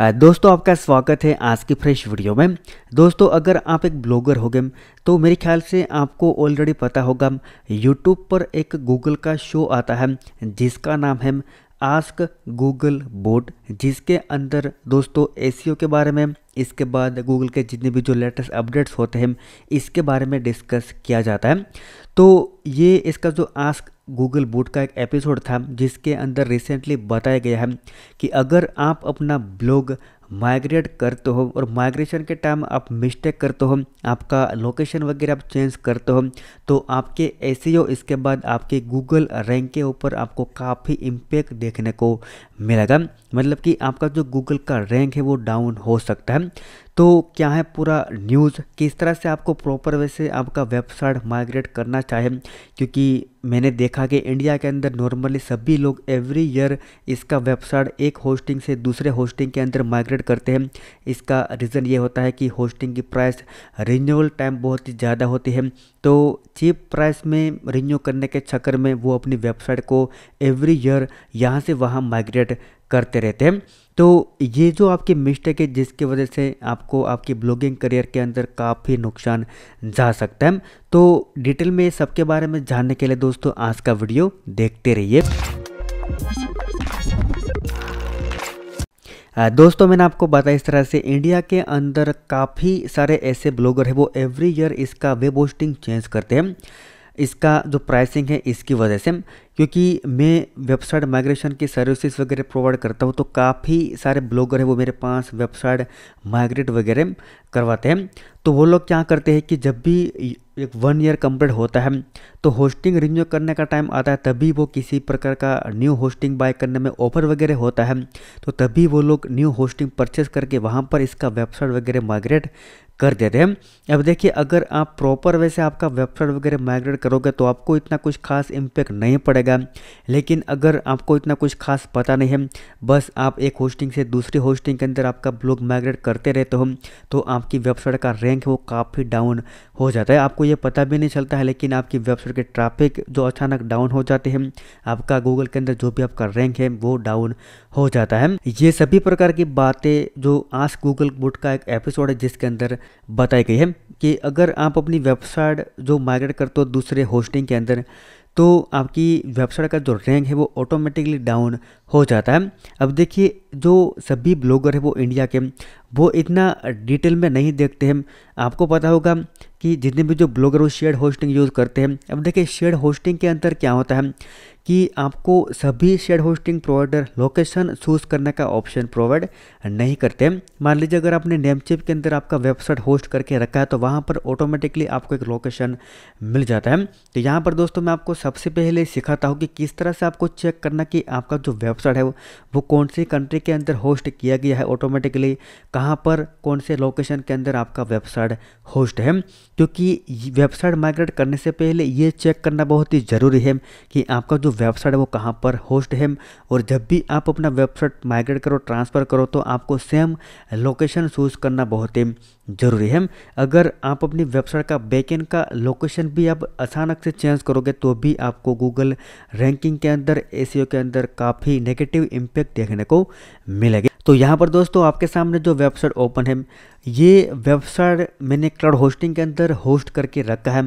दोस्तों आपका स्वागत है आज की फ्रेश वीडियो में दोस्तों अगर आप एक ब्लॉगर हो गए तो मेरे ख्याल से आपको ऑलरेडी पता होगा यूट्यूब पर एक गूगल का शो आता है जिसका नाम है आस्क गूगल बोर्ड जिसके अंदर दोस्तों ए e के बारे में इसके बाद गूगल के जितने भी जो लेटेस्ट अपडेट्स होते हैं इसके बारे में डिस्कस किया जाता है तो ये इसका जो आस्क गूगल बूट का एक एपिसोड था जिसके अंदर रिसेंटली बताया गया है कि अगर आप अपना ब्लॉग माइग्रेट करते हो और माइग्रेशन के टाइम आप मिस्टेक करते हो आपका लोकेशन वगैरह आप चेंज करते हो तो आपके एस e इसके बाद आपके गूगल रैंक के ऊपर आपको काफ़ी इम्पेक्ट देखने को मिलेगा मतलब कि आपका जो गूगल का रैंक है वो डाउन हो सकता है तो क्या है पूरा न्यूज़ किस तरह से आपको प्रॉपर वे से आपका वेबसाइट माइग्रेट करना चाहे क्योंकि मैंने देखा कि इंडिया के अंदर नॉर्मली सभी लोग एवरी ईयर इसका वेबसाइट एक होस्टिंग से दूसरे होस्टिंग के अंदर माइग्रेट करते हैं इसका रीज़न ये होता है कि होस्टिंग की प्राइस रिन्यूअल टाइम बहुत ही ज़्यादा होती है तो चीप प्राइस में रिन्यू करने के चक्कर में वो अपनी वेबसाइट को एवरी ईयर यहाँ से वहाँ माइग्रेट करते रहते हैं तो ये जो आपकी मिस्टेक है जिसकी वजह से आपको आपकी ब्लॉगिंग करियर के अंदर काफ़ी नुकसान जा सकता है तो डिटेल में सबके बारे में जानने के लिए दोस्तों आज का वीडियो देखते रहिए दोस्तों मैंने आपको बताया इस तरह से इंडिया के अंदर काफ़ी सारे ऐसे ब्लॉगर हैं वो एवरी ईयर इसका वेब होस्टिंग चेंज करते हैं इसका जो प्राइसिंग है इसकी वजह से क्योंकि मैं वेबसाइट माइग्रेशन की सर्विसेज वगैरह प्रोवाइड करता हूँ तो काफ़ी सारे ब्लॉगर हैं वो मेरे पास वेबसाइट माइग्रेट वगैरह करवाते हैं तो वो लोग क्या करते हैं कि जब भी एक वन ईयर कंप्लीट होता है तो होस्टिंग रिन्यू करने का टाइम आता है तभी वो किसी प्रकार का न्यू होस्टिंग बाय करने में ऑफर वगैरह होता है तो तभी वो लोग न्यू होस्टिंग परचेस करके वहाँ पर इसका वेबसाइट वगैरह माइग्रेट कर देते हैं अब देखिए अगर आप प्रॉपर वे से आपका वेबसाइट वगैरह माइग्रेट करोगे तो आपको इतना कुछ खास इम्पैक्ट नहीं पड़ेगा लेकिन अगर आपको इतना कुछ खास पता नहीं है बस आप एक होस्टिंग से दूसरी होस्टिंग के अंदर आपका ब्लॉग माइग्रेट करते रहते हो तो आपकी वेबसाइट का रैंक वो काफ़ी डाउन हो जाता है आपको ये पता भी नहीं चलता है लेकिन आपकी वेबसाइट के ट्राफिक जो अचानक डाउन हो जाते हैं आपका गूगल के अंदर जो भी आपका रैंक है वो डाउन हो जाता है ये सभी प्रकार की बातें जो आज गूगल बुट का एक एपिसोड है जिसके अंदर बताई गई है कि अगर आप अपनी वेबसाइट जो माइग्रेट करते हो दूसरे होस्टिंग के अंदर तो आपकी वेबसाइट का जो रैंक है वो ऑटोमेटिकली डाउन हो जाता है अब देखिए जो सभी ब्लॉगर है वो इंडिया के वो इतना डिटेल में नहीं देखते हैं आपको पता होगा कि जितने भी जो ब्लॉगर वो शेयर होस्टिंग यूज़ करते हैं अब देखिए शेयर होस्टिंग के अंदर क्या होता है कि आपको सभी share hosting provider location choose करने का ऑप्शन प्रोवाइड नहीं करते मान लीजिए अगर आपने नेमचिप के अंदर आपका वेबसाइट होस्ट करके रखा है तो वहाँ पर ऑटोमेटिकली आपको एक लोकेशन मिल जाता है तो यहाँ पर दोस्तों मैं आपको सबसे पहले सिखाता हूँ कि किस तरह से आपको चेक करना कि आपका जो वेबसाइट है वो कौन सी कंट्री के अंदर होस्ट किया गया है ऑटोमेटिकली कहाँ पर कौन से लोकेशन के अंदर आपका वेबसाइट होस्ट है क्योंकि वेबसाइट माइग्रेट करने से पहले ये चेक करना बहुत ही ज़रूरी है कि आपका जो वेबसाइट है वो कहाँ पर होस्ट है और जब भी आप अपना वेबसाइट माइग्रेट करो ट्रांसफ़र करो तो आपको सेम लोकेशन चूज़ करना बहुत ही जरूरी है अगर आप अपनी वेबसाइट का बैकएंड का लोकेशन भी आप अचानक से चेंज करोगे तो भी आपको गूगल रैंकिंग के अंदर ए e के अंदर काफ़ी नेगेटिव इम्पैक्ट देखने को मिलेगा तो यहाँ पर दोस्तों आपके सामने जो वेबसाइट ओपन है ये वेबसाइट मैंने क्लाउड होस्टिंग के अंदर होस्ट करके रखा है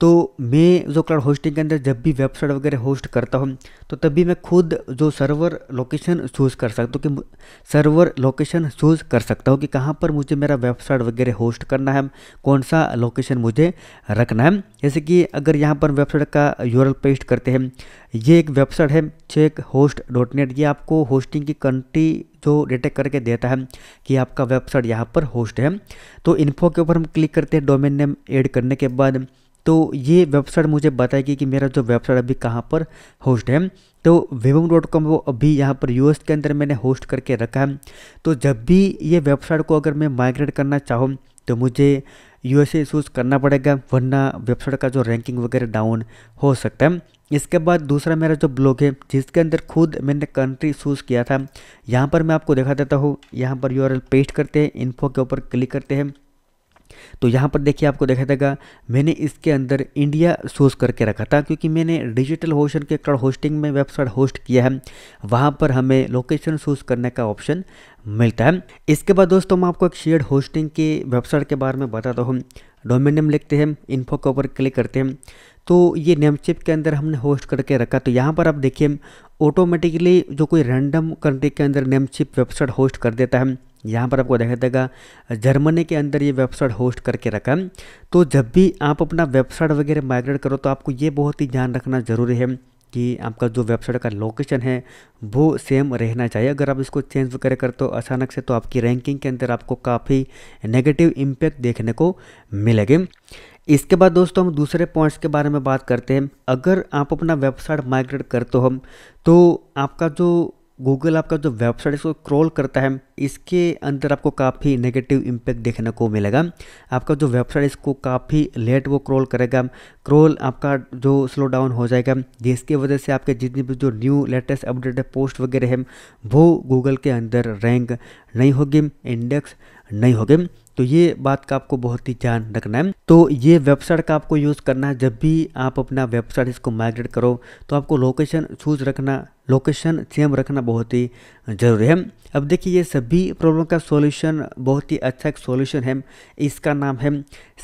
तो मैं जो क्लाउड होस्टिंग के अंदर जब भी वेबसाइट वगैरह होस्ट करता हूँ तो तभी मैं खुद जो सर्वर लोकेशन चूज़ कर सकता हूँ कि सर्वर लोकेशन चूज़ कर सकता हूँ कि कहाँ पर मुझे मेरा वेबसाइट वगैरह होस्ट करना है कौन सा लोकेशन मुझे रखना है जैसे कि अगर यहाँ पर वेबसाइट का यूरल पेस्ट करते हैं ये एक वेबसाइट है चेक होस्ट डॉट नेट ये आपको होस्टिंग की कंट्री जो डिटेक्ट करके देता है कि आपका वेबसाइट यहाँ पर होस्ट है तो इन्फो के ऊपर हम क्लिक करते हैं डोमेन नेम ऐड करने के बाद तो ये वेबसाइट मुझे बताएगी कि मेरा जो वेबसाइट अभी कहाँ पर होस्ट है तो वेबम डॉट कॉम वो अभी यहाँ पर यूएस के अंदर मैंने होस्ट करके रखा है तो जब भी ये वेबसाइट को अगर मैं माइग्रेट करना चाहूँ तो मुझे यूएसए चूज़ करना पड़ेगा वरना वेबसाइट का जो रैंकिंग वगैरह डाउन हो सकता है इसके बाद दूसरा मेरा जो ब्लॉग है जिसके अंदर खुद मैंने कंट्री चूज़ किया था यहाँ पर मैं आपको दिखा देता हूँ यहाँ पर यूआरएल पेस्ट करते हैं इन्फो के ऊपर क्लिक करते हैं तो यहाँ पर देखिए आपको देखा देगा मैंने इसके अंदर इंडिया सोच करके रखा था क्योंकि मैंने डिजिटल होशन के क्लाउड होस्टिंग में वेबसाइट होस्ट किया है वहाँ पर हमें लोकेशन सोच करने का ऑप्शन मिलता है इसके बाद दोस्तों मैं आपको एक शेयर होस्टिंग की वेबसाइट के बारे में बताता हूँ डोमिनियम नेम लिखते हैं इन्फो के ऊपर क्लिक करते हैं तो ये नेमचिप के अंदर हमने होस्ट करके रखा तो यहाँ पर आप देखिए ऑटोमेटिकली जो कोई रैंडम कंट्री के अंदर नेमचिप वेबसाइट होस्ट कर देता है यहाँ पर आपको देखा देगा जर्मनी के अंदर ये वेबसाइट होस्ट करके रखा तो जब भी आप अपना वेबसाइट वगैरह माइग्रेट करो तो आपको ये बहुत ही ध्यान रखना ज़रूरी है कि आपका जो वेबसाइट का लोकेशन है वो सेम रहना चाहिए अगर आप इसको चेंज वगैरह करते हो अचानक से तो आपकी रैंकिंग के अंदर आपको काफ़ी नेगेटिव इम्पैक्ट देखने को मिलेगी इसके बाद दोस्तों हम दूसरे पॉइंट्स के बारे में बात करते हैं अगर आप अपना वेबसाइट माइग्रेट करते हो तो आपका जो गूगल आपका जो वेबसाइट इसको क्रॉल करता है इसके अंदर आपको काफ़ी नेगेटिव इम्पैक्ट देखने को मिलेगा आपका जो वेबसाइट इसको काफ़ी लेट वो क्रॉल करेगा क्रॉल आपका जो स्लो डाउन हो जाएगा जिसकी वजह से आपके जितनी भी जो न्यू लेटेस्ट अपडेट पोस्ट वगैरह है वो गूगल के अंदर रैंक नहीं होगी इंडेक्स नहीं होगी तो ये बात का आपको बहुत ही ध्यान रखना है तो ये वेबसाइट का आपको यूज़ करना है जब भी आप अपना वेबसाइट इसको माइग्रेट करो तो आपको लोकेशन चूज रखना लोकेशन सेम रखना बहुत ही ज़रूरी है अब देखिए ये सभी प्रॉब्लम का सॉल्यूशन बहुत ही अच्छा एक सॉल्यूशन है इसका नाम है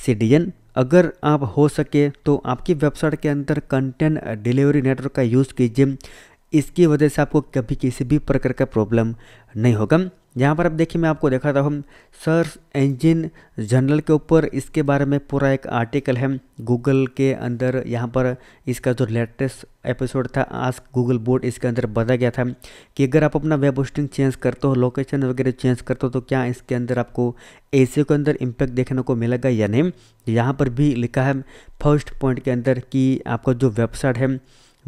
सीडीएन अगर आप हो सके तो आपकी वेबसाइट के अंदर कंटेंट डिलीवरी नेटवर्क का यूज़ कीजिए इसकी वजह से आपको कभी किसी भी प्रकार का प्रॉब्लम नहीं होगा यहाँ पर अब देखिए मैं आपको देखा था हूँ सर्च इंजन जनरल के ऊपर इसके बारे में पूरा एक आर्टिकल है गूगल के अंदर यहाँ पर इसका जो लेटेस्ट एपिसोड था आज गूगल बोर्ड इसके अंदर बताया गया था कि अगर आप अपना वेब होस्टिंग चेंज करते हो लोकेशन वगैरह चेंज करते हो तो क्या इसके अंदर आपको ए के अंदर इम्पैक्ट देखने को मिलेगा या नहीं यहाँ पर भी लिखा है फर्स्ट पॉइंट के अंदर कि आपका जो वेबसाइट है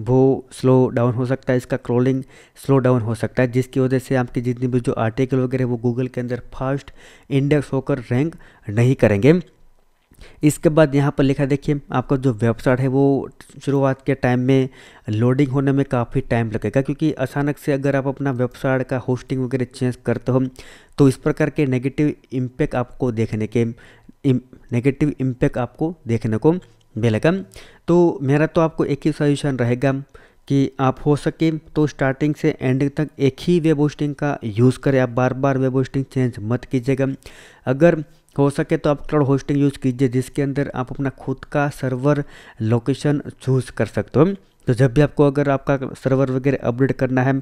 वो स्लो डाउन हो सकता है इसका क्रोलिंग स्लो डाउन हो सकता है जिसकी वजह से आपकी जितनी भी जो आर्टिकल वगैरह वो गूगल के अंदर फास्ट इंडेक्स होकर रैंक नहीं करेंगे इसके बाद यहाँ पर लिखा देखिए आपका जो वेबसाइट है वो शुरुआत के टाइम में लोडिंग होने में काफ़ी टाइम लगेगा क्योंकि अचानक से अगर आप अपना वेबसाइट का होस्टिंग वगैरह चेंज करते हो तो इस प्रकार के नेगेटिव इम्पैक्ट आपको देखने के नेगेटिव इम्पैक्ट आपको देखने को बेलकम तो मेरा तो आपको एक ही सजेशन रहेगा कि आप हो सके तो स्टार्टिंग से एंडिंग तक एक ही वेब होस्टिंग का यूज़ करें आप बार बार वेब होस्टिंग चेंज मत कीजिएगा अगर हो सके तो आप क्लाउड होस्टिंग यूज़ कीजिए जिसके अंदर आप अपना खुद का सर्वर लोकेशन चूज़ कर सकते हो तो जब भी आपको अगर आपका सर्वर वगैरह अपडेट करना है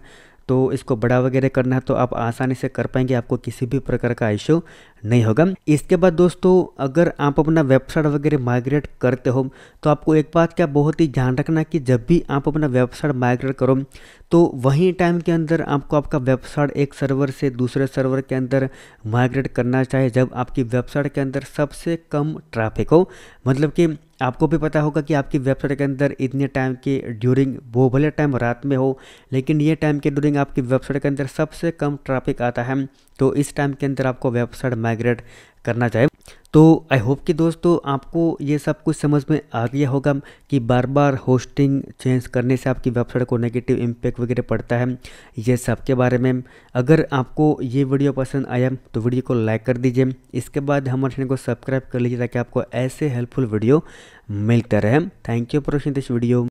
तो इसको बड़ा वगैरह करना है तो आप आसानी से कर पाएंगे आपको किसी भी प्रकार का इशू नहीं होगा इसके बाद दोस्तों अगर आप अपना वेबसाइट वगैरह माइग्रेट करते हो तो आपको एक बात क्या बहुत ही ध्यान रखना कि जब भी आप अपना वेबसाइट माइग्रेट करो तो वहीं टाइम के अंदर आपको आपका वेबसाइट एक सर्वर से दूसरे सर्वर के अंदर माइग्रेट करना चाहिए जब आपकी वेबसाइट के अंदर सबसे कम ट्रैफिक हो मतलब कि आपको भी पता होगा कि आपकी वेबसाइट के अंदर इतने टाइम के ड्यूरिंग वो भले टाइम रात में हो लेकिन ये टाइम के ड्यूरिंग आपकी वेबसाइट के अंदर सबसे कम ट्रैफिक आता है तो इस टाइम के अंदर आपको वेबसाइट माइग्रेट करना चाहे तो आई होप कि दोस्तों आपको ये सब कुछ समझ में आ गया होगा कि बार बार होस्टिंग चेंज करने से आपकी वेबसाइट को नेगेटिव इम्पैक्ट वगैरह पड़ता है ये सब के बारे में अगर आपको ये वीडियो पसंद आया तो वीडियो को लाइक कर दीजिए इसके बाद हमारे चैनल को सब्सक्राइब कर लीजिए ताकि आपको ऐसे हेल्पफुल वीडियो मिलता रहे thank you for watching this video